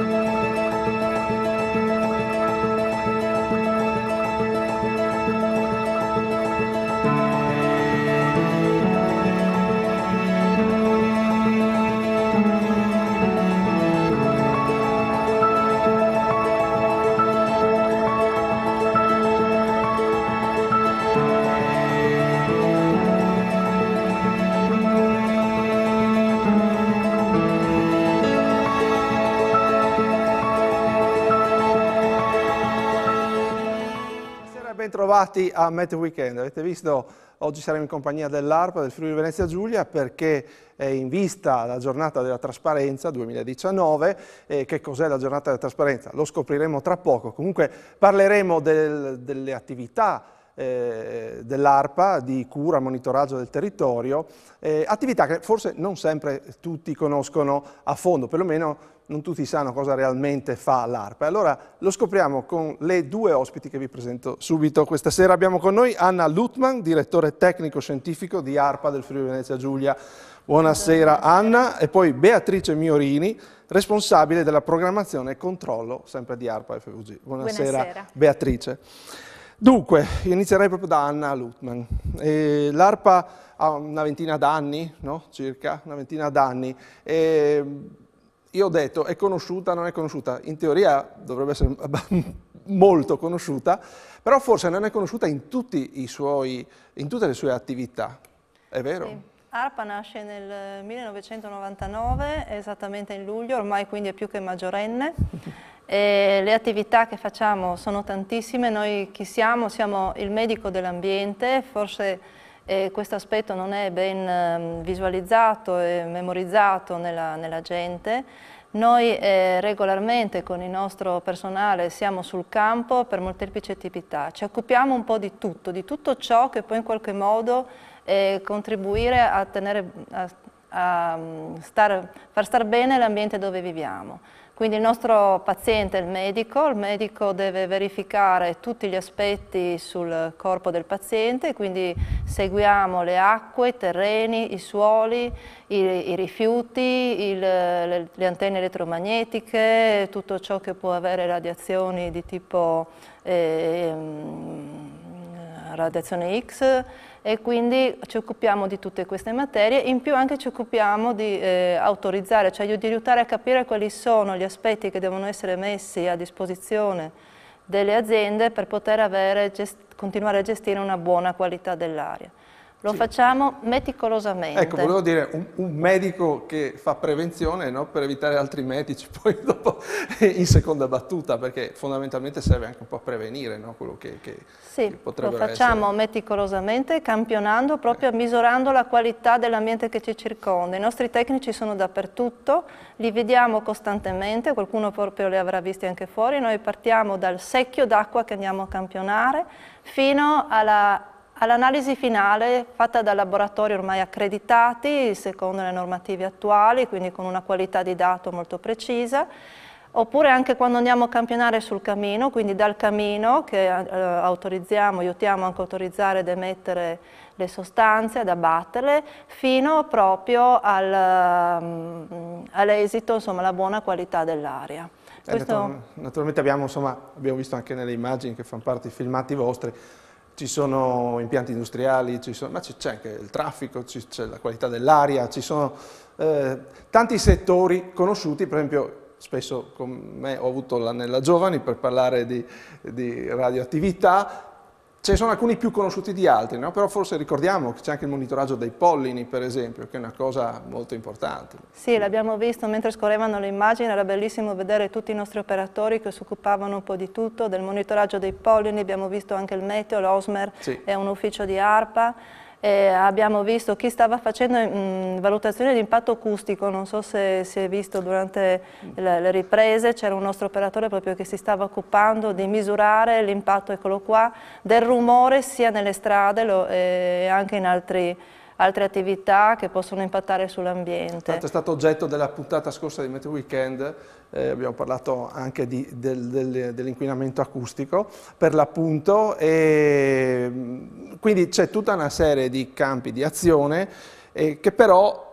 Thank you. trovati a Met Weekend. Avete visto, oggi saremo in compagnia dell'ARPA del Friuli Venezia Giulia perché è in vista la giornata della trasparenza 2019. Eh, che cos'è la giornata della trasparenza? Lo scopriremo tra poco. Comunque parleremo del, delle attività eh, dell'ARPA di cura, e monitoraggio del territorio, eh, attività che forse non sempre tutti conoscono a fondo, perlomeno non tutti sanno cosa realmente fa l'ARPA. Allora lo scopriamo con le due ospiti che vi presento subito. Questa sera abbiamo con noi Anna Lutman, direttore tecnico scientifico di ARPA del Friuli Venezia Giulia. Buonasera Anna e poi Beatrice Miorini, responsabile della programmazione e controllo sempre di ARPA FVG. Buonasera, Buonasera. Beatrice. Dunque, inizierei proprio da Anna Lutman. Eh, L'ARPA ha una ventina d'anni, no? circa una ventina d'anni. Eh, io ho detto, è conosciuta, non è conosciuta. In teoria dovrebbe essere molto conosciuta, però forse non è conosciuta in, suoi, in tutte le sue attività. È vero? Sì. ARPA nasce nel 1999, esattamente in luglio, ormai quindi è più che maggiorenne. E le attività che facciamo sono tantissime, noi chi siamo? Siamo il medico dell'ambiente, forse eh, questo aspetto non è ben ehm, visualizzato e memorizzato nella, nella gente. Noi eh, regolarmente con il nostro personale siamo sul campo per molteplici attività, ci occupiamo un po' di tutto, di tutto ciò che può in qualche modo eh, contribuire a, tenere, a, a mm, star, far stare bene l'ambiente dove viviamo. Quindi il nostro paziente è il medico, il medico deve verificare tutti gli aspetti sul corpo del paziente, quindi seguiamo le acque, i terreni, i suoli, i, i rifiuti, il, le, le, antenne elettromagnetiche, tutto ciò che può avere radiazioni di tipo eh, radiazione X, e quindi ci occupiamo di tutte queste materie, in più anche ci occupiamo di eh, autorizzare, cioè di aiutare a capire quali sono gli aspetti che devono essere messi a disposizione delle aziende per poter avere, continuare a gestire una buona qualità dell'aria. Lo sì. facciamo meticolosamente. Ecco, volevo dire, un, un medico che fa prevenzione no? per evitare altri medici, poi dopo in seconda battuta, perché fondamentalmente serve anche un po' a prevenire no? quello che, che, sì, che lo facciamo essere. meticolosamente, campionando, proprio eh. misurando la qualità dell'ambiente che ci circonda. I nostri tecnici sono dappertutto, li vediamo costantemente, qualcuno proprio li avrà visti anche fuori, noi partiamo dal secchio d'acqua che andiamo a campionare fino alla All'analisi finale fatta da laboratori ormai accreditati secondo le normative attuali, quindi con una qualità di dato molto precisa, oppure anche quando andiamo a campionare sul camino, quindi dal camino che eh, autorizziamo, aiutiamo anche a autorizzare ed emettere le sostanze, ad abbatterle, fino proprio al, mm, all'esito, insomma, alla buona qualità dell'aria. Eh, Questo... Naturalmente abbiamo, insomma, abbiamo visto anche nelle immagini che fanno parte dei filmati vostri, ci sono impianti industriali, ci sono, ma c'è anche il traffico, c'è la qualità dell'aria, ci sono eh, tanti settori conosciuti, per esempio spesso con me ho avuto l'anella Giovani per parlare di, di radioattività, Ce ne sono alcuni più conosciuti di altri, no? però forse ricordiamo che c'è anche il monitoraggio dei pollini, per esempio, che è una cosa molto importante. Sì, l'abbiamo visto mentre scorrevano le immagini, era bellissimo vedere tutti i nostri operatori che si occupavano un po' di tutto, del monitoraggio dei pollini, abbiamo visto anche il meteo, l'OSMER sì. è un ufficio di ARPA eh, abbiamo visto chi stava facendo mh, mm, valutazione di impatto acustico, non so se si è visto durante le, le riprese, c'era un nostro operatore proprio che si stava occupando di misurare l'impatto, eccolo qua, del rumore sia nelle strade lo, e eh, anche in altri altre attività che possono impattare sull'ambiente. È stato oggetto della puntata scorsa di Meteo Weekend, eh, abbiamo parlato anche del, del, dell'inquinamento acustico per l'appunto e mm, quindi c'è tutta una serie di campi di azione eh, che però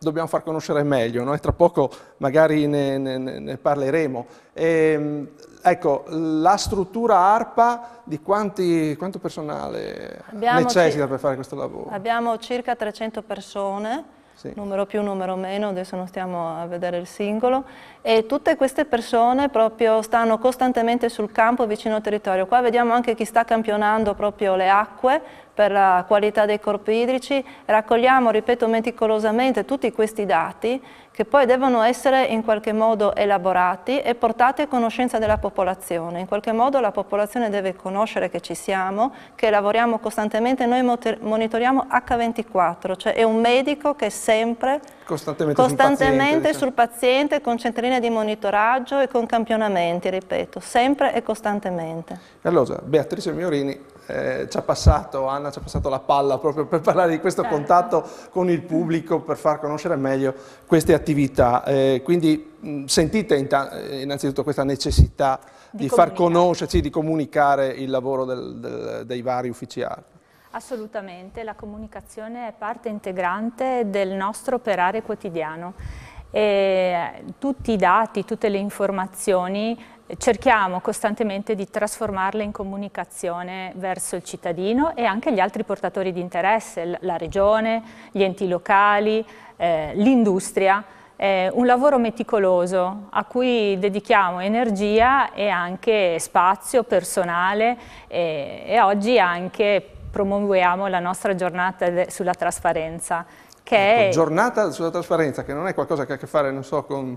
dobbiamo far conoscere meglio, no? e tra poco magari ne, ne, ne parleremo. E, ehm, ecco, la struttura ARPA di quanti, quanto personale abbiamo necessita per fare questo lavoro? Abbiamo circa 300 persone, sì. numero più, numero meno, adesso non stiamo a vedere il singolo, e tutte queste persone proprio stanno costantemente sul campo vicino al territorio. Qua vediamo anche chi sta campionando proprio le acque, per la qualità dei corpi idrici, raccogliamo, ripeto, meticolosamente tutti questi dati che poi devono essere in qualche modo elaborati e portati a conoscenza della popolazione. In qualche modo la popolazione deve conoscere che ci siamo, che lavoriamo costantemente, noi monitoriamo H24, cioè è un medico che è sempre costantemente, costantemente sul, paziente, sul paziente con centrine di monitoraggio e con campionamenti, ripeto, sempre e costantemente. Allora, Beatrice Miorini eh, ci ha passato, Anna ci ha passato la palla proprio per parlare di questo certo. contatto con il pubblico, per far conoscere meglio queste attività attività, eh, quindi mh, mm, sentite eh, innanzitutto questa necessità di, di far conoscerci, di comunicare il lavoro del, del, dei vari uffici ARPA? Assolutamente, la comunicazione è parte integrante del nostro operare quotidiano. E tutti i dati, tutte le informazioni cerchiamo costantemente di trasformarle in comunicazione verso il cittadino e anche gli altri portatori di interesse, la regione, gli enti locali, eh, l'industria, È un lavoro meticoloso a cui dedichiamo energia e anche spazio personale e, e oggi anche promuoviamo la nostra giornata sulla trasparenza. Che ecco, è... Giornata sulla trasparenza, che non è qualcosa che ha a che fare, non so, con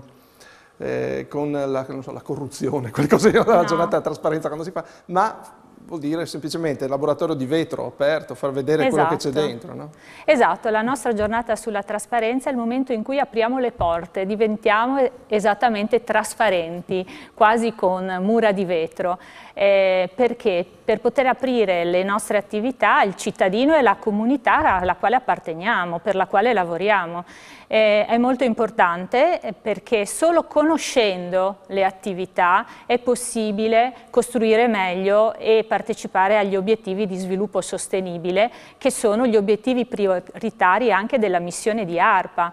eh, con la, so, la, corruzione, quelle cose, no. la giornata della trasparenza quando si fa, ma vuol dire semplicemente laboratorio di vetro aperto, far vedere esatto. quello che c'è esatto. dentro. No? Esatto, la nostra giornata sulla trasparenza è il momento in cui apriamo le porte, diventiamo esattamente trasparenti, quasi con mura di vetro eh, perché per poter aprire le nostre attività il cittadino è la comunità alla quale apparteniamo, per la quale lavoriamo. Eh, è molto importante eh, perché solo conoscendo le attività è possibile costruire meglio e partecipare agli obiettivi di sviluppo sostenibile che sono gli obiettivi prioritari anche della missione di ARPA.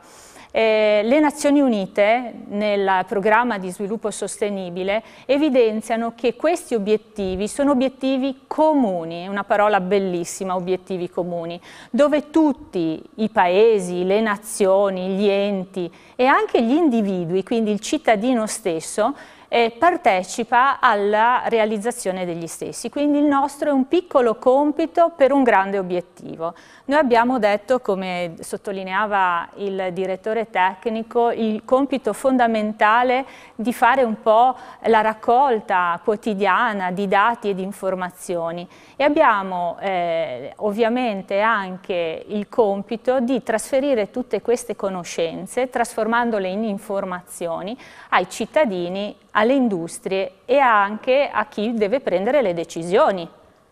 Eh, le Nazioni Unite nel programma di sviluppo sostenibile evidenziano che questi obiettivi sono obiettivi comuni, una parola bellissima, obiettivi comuni, dove tutti i paesi, le nazioni, gli enti e anche gli individui, quindi il cittadino stesso, eh, partecipa alla realizzazione degli stessi. Quindi il nostro è un piccolo compito per un grande obiettivo. Noi abbiamo detto, come sottolineava il direttore tecnico, il compito fondamentale di fare un po' la raccolta quotidiana di dati e di informazioni e abbiamo eh, ovviamente anche il compito di trasferire tutte queste conoscenze, trasformandole in informazioni ai cittadini, a alle industrie e anche a chi deve prendere le decisioni,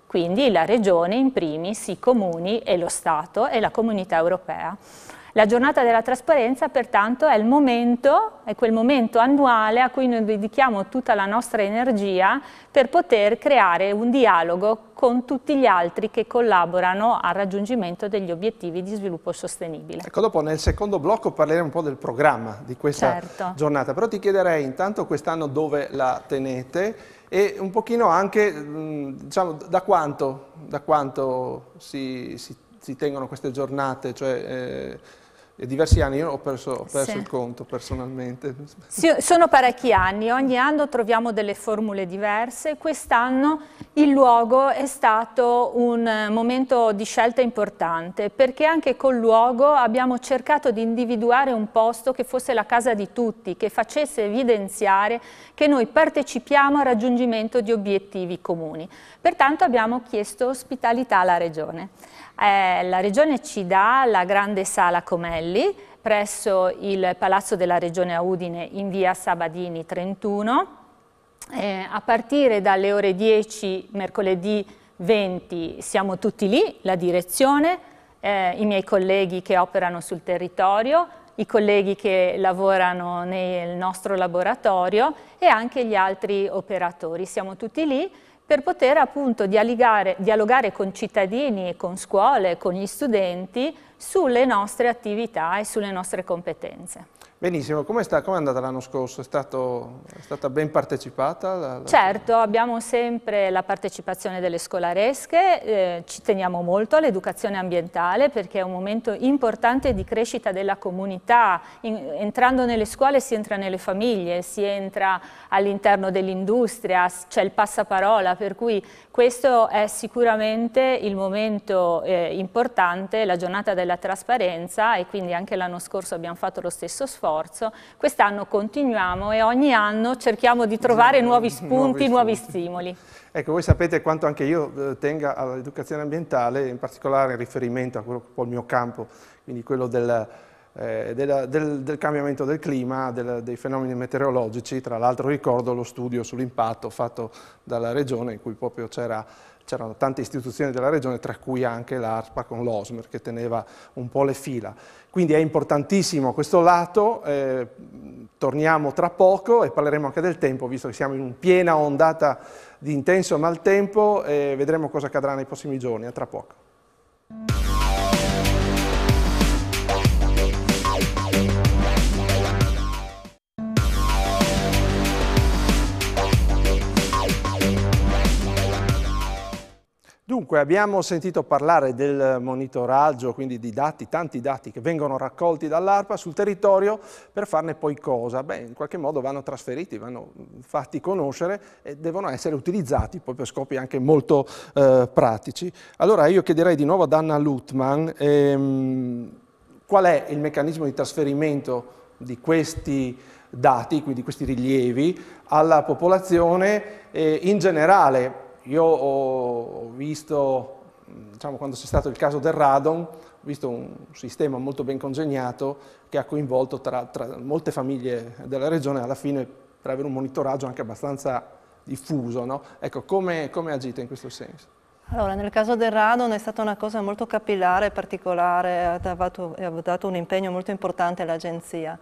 quindi la Regione in primis, i comuni e lo Stato e la comunità europea. La giornata della trasparenza pertanto è il momento, è quel momento annuale a cui noi dedichiamo tutta la nostra energia per poter creare un dialogo con tutti gli altri che collaborano al raggiungimento degli obiettivi di sviluppo sostenibile. Ecco, dopo nel secondo blocco parleremo un po' del programma di questa certo. giornata, però ti chiederei intanto quest'anno dove la tenete e un pochino anche mm, diciamo, da quanto, da quanto si, si si tengono queste giornate, cioè, eh, diversi anni, io ho perso, ho perso sì. il conto personalmente. Sì, sono parecchi anni, ogni anno troviamo delle formule diverse, quest'anno il luogo è stato un eh, momento di scelta importante perché anche col luogo abbiamo cercato di individuare un posto che fosse la casa di tutti, che facesse evidenziare che noi partecipiamo al raggiungimento di obiettivi comuni. Pertanto abbiamo chiesto ospitalità alla Regione. Eh, la Regione ci dà la grande sala Comelli presso il Palazzo della Regione a Udine in via Sabadini 31. Eh, a partire dalle ore 10 mercoledì 20 siamo tutti lì, la direzione, eh, i miei colleghi che operano sul territorio, i colleghi che lavorano nel nostro laboratorio e anche gli altri operatori. Siamo tutti lì per poter appunto dialogare con cittadini, con scuole, con gli studenti sulle nostre attività e sulle nostre competenze. Benissimo, come è, com è andata l'anno scorso? È, stato, è, stata ben partecipata? La, la... Certo, abbiamo sempre la partecipazione delle scolaresche, eh, ci teniamo molto all'educazione ambientale perché è un momento importante di crescita della comunità, In, entrando nelle scuole si entra nelle famiglie, si entra all'interno dell'industria, c'è il passaparola, per cui questo è sicuramente il momento eh, importante, la giornata della trasparenza e quindi anche l'anno scorso abbiamo fatto lo stesso sforzo sforzo, quest'anno continuiamo e ogni anno cerchiamo di trovare nuovi spunti, nuovi, stimoli. Ecco, voi sapete quanto anche io eh, tenga all'educazione ambientale, in particolare in riferimento a quello che è un po' il mio campo, quindi quello del, eh, della, del, del cambiamento del clima, del, dei fenomeni meteorologici, tra l'altro ricordo lo studio sull'impatto fatto dalla regione in cui proprio c'era c'erano tante istituzioni della regione, tra cui anche l'ARPA con l'OSMER che teneva un po' le fila. Quindi è importantissimo questo lato, eh, torniamo tra poco e parleremo anche del tempo, visto che siamo in piena ondata di intenso maltempo e vedremo cosa accadrà nei prossimi giorni, a tra poco. Dunque, abbiamo sentito parlare del monitoraggio, quindi di dati, tanti dati che vengono raccolti dall'ARPA sul territorio per farne poi cosa? Beh, in qualche modo vanno trasferiti, vanno fatti conoscere e devono essere utilizzati poi per scopi anche molto eh, pratici. Allora io chiederei di nuovo ad Anna Lutman ehm, qual è il meccanismo di trasferimento di questi dati, quindi di questi rilievi, alla popolazione eh, in generale io ho visto, diciamo, quando c'è stato il caso del radon, ho visto un sistema molto ben congegnato che ha coinvolto tra, tra molte famiglie della regione alla fine per avere un monitoraggio anche abbastanza diffuso. No? Ecco, come, come agite in questo senso? Allora, nel caso del radon è stata una cosa molto capillare e particolare, ha dato, ha dato un impegno molto importante all'agenzia.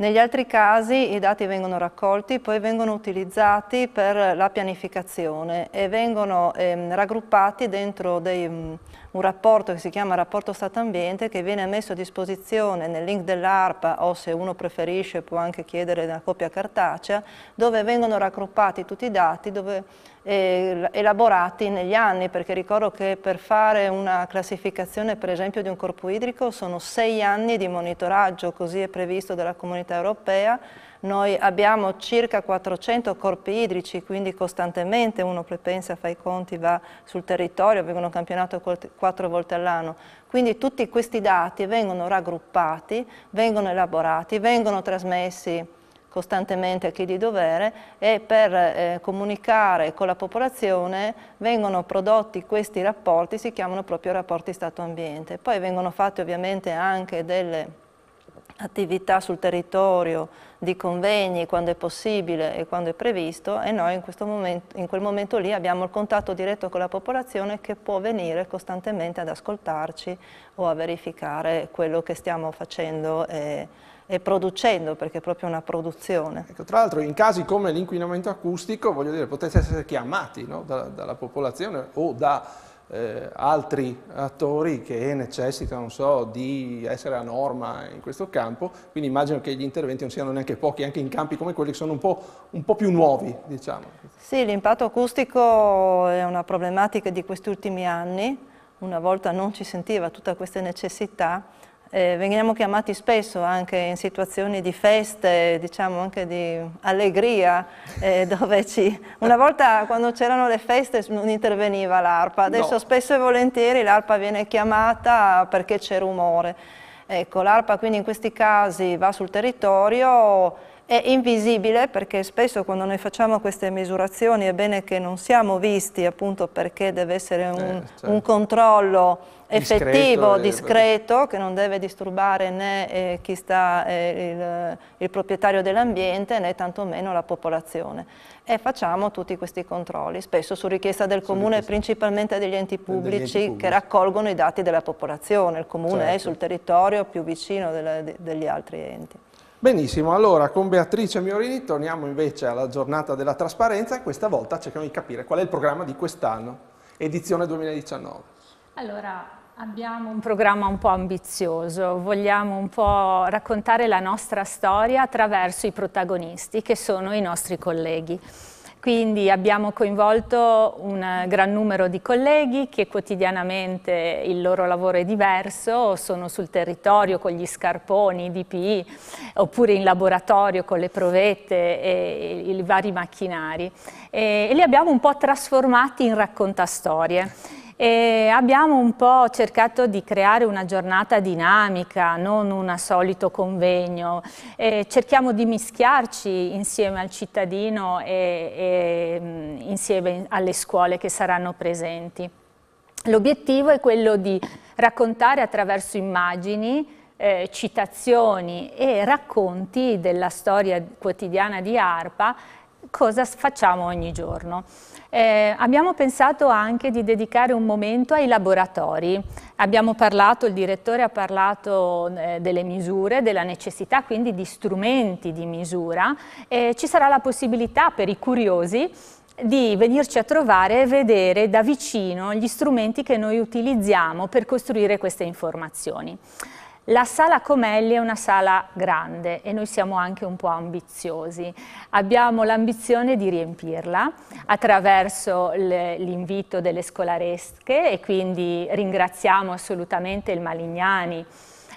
Negli altri casi i dati vengono raccolti, poi vengono utilizzati per la pianificazione e vengono ehm, raggruppati dentro dei, mm, un rapporto che si chiama rapporto Stato-Ambiente che viene messo a disposizione nel link dell'ARPA o se uno preferisce può anche chiedere una copia cartacea dove vengono raggruppati tutti i dati dove eh, elaborati negli anni, perché ricordo che per fare una classificazione per esempio di un corpo idrico sono sei anni di monitoraggio, così è previsto dalla comunità europea, noi abbiamo circa 400 corpi idrici, quindi costantemente uno pensa, fa i conti, va sul territorio, vengono campionati quattro volte all'anno. Quindi tutti questi dati vengono raggruppati, vengono elaborati, vengono trasmessi costantemente a chi di dovere e per eh, comunicare con la popolazione vengono prodotti questi rapporti, si chiamano proprio rapporti Stato-Ambiente. Poi vengono fatte ovviamente anche delle attività sul territorio di convegni quando è possibile e quando è previsto e noi in, momento, in, quel momento lì abbiamo il contatto diretto con la popolazione che può venire costantemente ad ascoltarci o a verificare quello che stiamo facendo. Eh, producendo, perché è proprio una produzione. Ecco, tra l'altro in casi come l'inquinamento acustico, voglio dire, potete essere chiamati no? da, dalla popolazione o da eh, altri attori che necessitano so, di essere a norma in questo campo, quindi immagino che gli interventi non siano neanche pochi, anche in campi come quelli che sono un po', un po più nuovi. Diciamo. Sì, l'impatto acustico è una problematica di questi ultimi anni, una volta non ci sentiva tutta questa necessità, eh, veniamo chiamati spesso anche in situazioni di feste, diciamo anche di allegria, eh, dove ci... Una volta quando c'erano le feste non interveniva l'arpa, adesso no. spesso e volentieri l'arpa viene chiamata perché c'è rumore. Ecco, l'arpa quindi in questi casi va sul territorio è invisibile perché spesso quando noi facciamo queste misurazioni è bene che non siamo visti appunto perché deve essere un, eh, certo. un controllo discreto, effettivo, eh, discreto, che non deve disturbare né eh, chi sta eh, il, il, proprietario dell'ambiente né tantomeno la popolazione. E facciamo tutti questi controlli, spesso su richiesta del comune e principalmente degli enti pubblici degli enti che raccolgono i dati della popolazione, il comune certo. è sul territorio più vicino della, degli altri enti. Benissimo, allora con Beatrice Miorini torniamo invece alla giornata della trasparenza e questa volta cerchiamo di capire qual è il programma di quest'anno, edizione 2019. Allora, abbiamo un programma un po' ambizioso, vogliamo un po' raccontare la nostra storia attraverso i protagonisti che sono i nostri colleghi. Quindi abbiamo coinvolto un gran numero di colleghi che quotidianamente il loro lavoro è diverso, sono sul territorio con gli scarponi, i DPI, oppure in laboratorio con le provette e i vari macchinari. E li abbiamo un po' trasformati in raccontastorie. E abbiamo un po' cercato di creare una giornata dinamica, non un solito convegno. E cerchiamo di mischiarci insieme al cittadino e, e mm, insieme alle scuole che saranno presenti. L'obiettivo è quello di raccontare attraverso immagini, eh, citazioni e racconti della storia quotidiana di Arpa cosa facciamo ogni giorno. Eh, abbiamo pensato anche di dedicare un momento ai laboratori. Abbiamo parlato, il direttore ha parlato eh, delle misure, della necessità quindi di strumenti di misura. Eh, ci sarà la possibilità per i curiosi di venirci a trovare e vedere da vicino gli strumenti che noi utilizziamo per costruire queste informazioni. La sala Comelli è una sala grande e noi siamo anche un po' ambiziosi. Abbiamo l'ambizione di riempirla attraverso l'invito delle scolaresche e quindi ringraziamo assolutamente il Malignani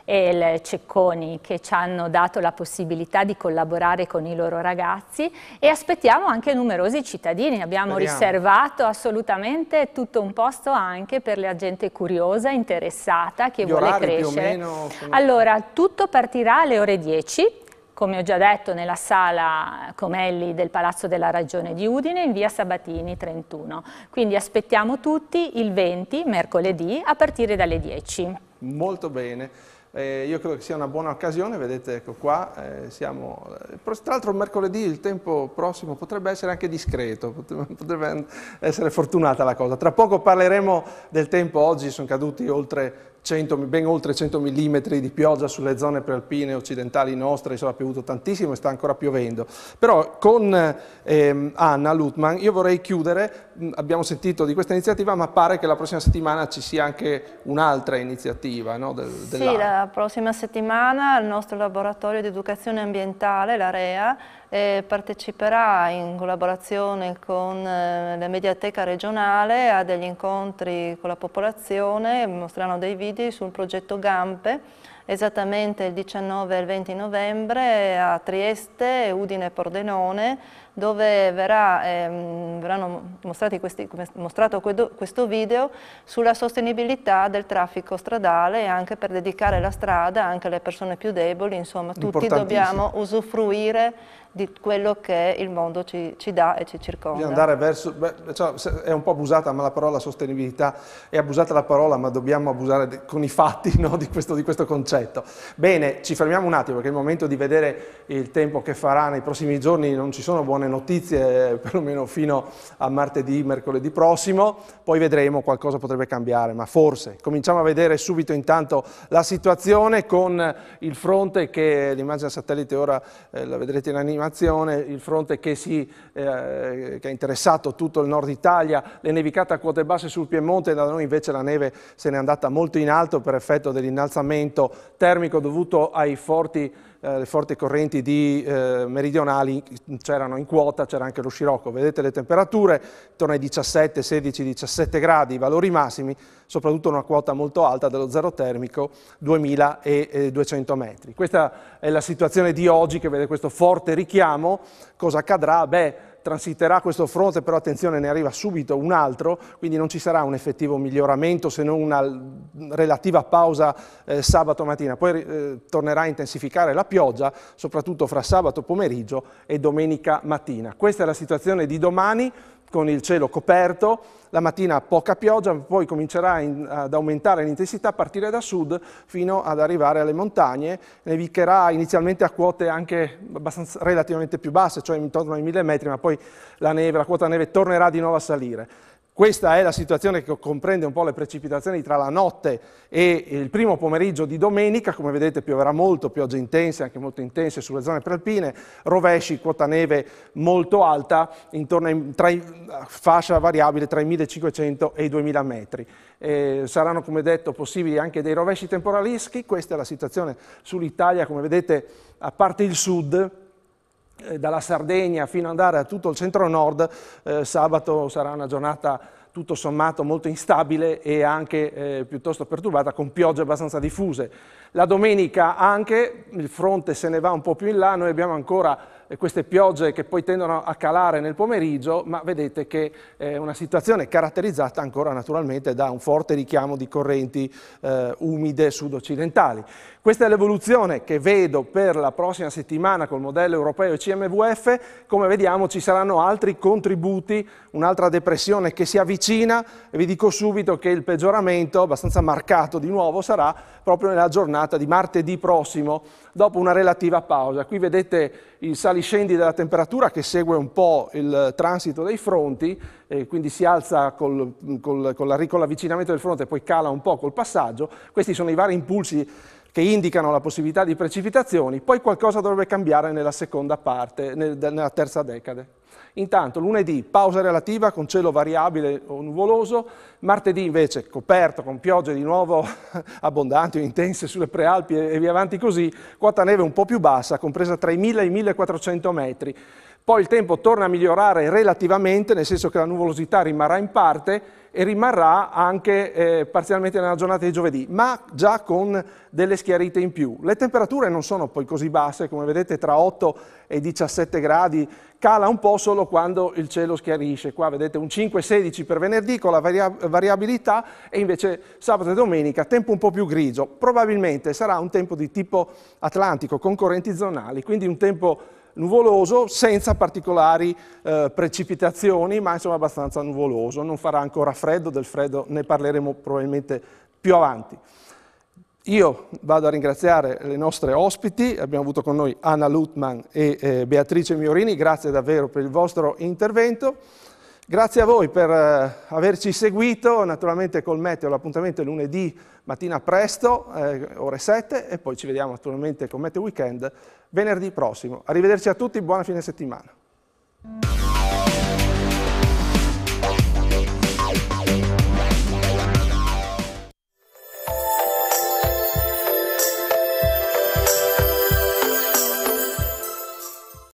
e il Cecconi che ci hanno dato la possibilità di collaborare con i loro ragazzi e aspettiamo anche numerosi cittadini, abbiamo Speriamo. riservato assolutamente tutto un posto anche per la gente curiosa, interessata, che Gli vuole crescere. Meno... Allora, tutto partirà alle ore 10 come ho già detto, nella sala Comelli del Palazzo della Ragione di Udine, in via Sabatini 31. Quindi aspettiamo tutti il 20, mercoledì, a partire dalle 10. Molto bene. Eh, io credo che sia una buona occasione, vedete ecco qua, eh, siamo, eh, tra l'altro mercoledì il tempo prossimo potrebbe essere anche discreto, potrebbe essere fortunata la cosa. Tra poco parleremo del tempo, oggi sono caduti oltre 100, ben oltre 100 mm di pioggia sulle zone prealpine occidentali nostre, insomma ha piovuto tantissimo e sta ancora piovendo. Però con ehm, Anna Lutman io vorrei chiudere, abbiamo sentito di questa iniziativa ma pare che la prossima settimana ci sia anche un'altra iniziativa no, del, Sì, la prossima settimana il nostro laboratorio di educazione ambientale, l'AREA, e parteciperà in collaborazione con eh, la Mediateca regionale a degli incontri con la popolazione, mostreranno dei video sul progetto Gampe, esattamente il 19 e il 20 novembre a Trieste, Udine e Pordenone, dove verrà, ehm, verranno questi, mostrato questo video sulla sostenibilità del traffico stradale e anche per dedicare la strada anche alle persone più deboli, insomma tutti dobbiamo usufruire di quello che il mondo ci, ci dà e ci circonda. Bisogna andare verso, beh, cioè, è un po' abusata ma la parola sostenibilità, è abusata la parola ma dobbiamo abusare con i fatti no, di, questo, di questo concetto. Bene, ci fermiamo un attimo perché è il momento di vedere il tempo che farà nei prossimi giorni, non ci sono buone buone notizie eh, perlomeno fino a martedì, mercoledì prossimo, poi vedremo qualcosa potrebbe cambiare, ma forse. Cominciamo a vedere subito intanto la situazione con il fronte che, l'immagine satellite ora eh, la vedrete in animazione, il fronte che, si, eh, che ha interessato tutto il nord Italia, le nevicate a quote basse sul Piemonte, da noi invece la neve se n'è andata molto in alto per effetto dell'innalzamento termico dovuto ai forti eh, le forti correnti di, eh, meridionali c'erano in quota, c'era anche lo scirocco. Vedete le temperature, intorno ai 17, 16, 17 gradi, i valori massimi, soprattutto una quota molto alta dello zero termico, 2200 eh, metri. Questa è la situazione di oggi che vede questo forte richiamo. Cosa accadrà? Beh, transiterà questo fronte, però attenzione ne arriva subito un altro, quindi non ci sarà un effettivo miglioramento se non una relativa pausa eh, sabato mattina. Poi eh, tornerà a intensificare la pioggia, soprattutto fra sabato pomeriggio e domenica mattina. Questa è la situazione di domani con il cielo coperto, la mattina poca pioggia, poi comincerà in, ad aumentare l'intensità a partire da sud fino ad arrivare alle montagne, nevicherà inizialmente a quote anche relativamente più basse, cioè intorno ai 1000 metri, ma poi la, neve, la quota neve tornerà di nuovo a salire. Questa è la situazione che comprende un po' le precipitazioni tra la notte e il primo pomeriggio di domenica, come vedete pioverà molto, piogge intense, anche molto intense sulle zone prealpine, rovesci, quota neve molto alta, intorno ai, tra, fascia variabile tra i 1500 e i 2000 metri. Eh, saranno come detto possibili anche dei rovesci temporaleschi, questa è la situazione sull'Italia, come vedete a parte il sud, eh, dalla Sardegna fino ad andare a tutto il centro-nord, eh, sabato sarà una giornata tutto sommato molto instabile e anche eh, piuttosto perturbata con piogge abbastanza diffuse. La domenica anche il fronte se ne va un po' più in là, noi abbiamo ancora queste piogge che poi tendono a calare nel pomeriggio, ma vedete che è eh, una situazione caratterizzata ancora naturalmente da un forte richiamo di correnti eh, umide sudoccidentali. Questa è l'evoluzione che vedo per la prossima settimana col modello europeo e CMVF, come vediamo ci saranno altri contributi, un'altra depressione che si avvicina e vi dico subito che il peggioramento abbastanza marcato di nuovo sarà proprio nella giornata di martedì prossimo, dopo una relativa pausa. Qui vedete i saliscendi della temperatura che segue un po' il transito dei fronti, e eh, quindi si alza col, mm, col, con l'avvicinamento del fronte e poi cala un po' col passaggio. Questi sono i vari impulsi che indicano la possibilità di precipitazioni, poi qualcosa dovrebbe cambiare nella seconda parte, nella terza decade. Intanto lunedì pausa relativa con cielo variabile o nuvoloso, martedì invece coperto con piogge di nuovo abbondanti o intense sulle prealpi e via avanti così, quota neve un po' più bassa, compresa tra i 1000 e i 1400 metri. Poi il tempo torna a migliorare relativamente, nel senso che la nuvolosità rimarrà in parte e rimarrà anche eh, parzialmente nella giornata di giovedì, ma già con delle schiarite in più. Le temperature non sono poi così basse, come vedete tra 8 e 17 gradi, cala un po' solo quando il cielo schiarisce. Qua vedete un 5-16 per venerdì con la variabilità e invece sabato e domenica tempo un po' più grigio. Probabilmente sarà un tempo di tipo atlantico, con correnti zonali, quindi un tempo nuvoloso senza particolari eh, precipitazioni, ma insomma abbastanza nuvoloso. Non farà ancora freddo, del freddo ne parleremo probabilmente più avanti. Io vado a ringraziare le nostre ospiti, abbiamo avuto con noi Anna Lutman e eh, Beatrice Miorini, grazie davvero per il vostro intervento. Grazie a voi per eh, averci seguito, naturalmente col meteo l'appuntamento è lunedì mattina presto, eh, ore 7, e poi ci vediamo naturalmente con Meteo Weekend venerdì prossimo. Arrivederci a tutti, buona fine settimana.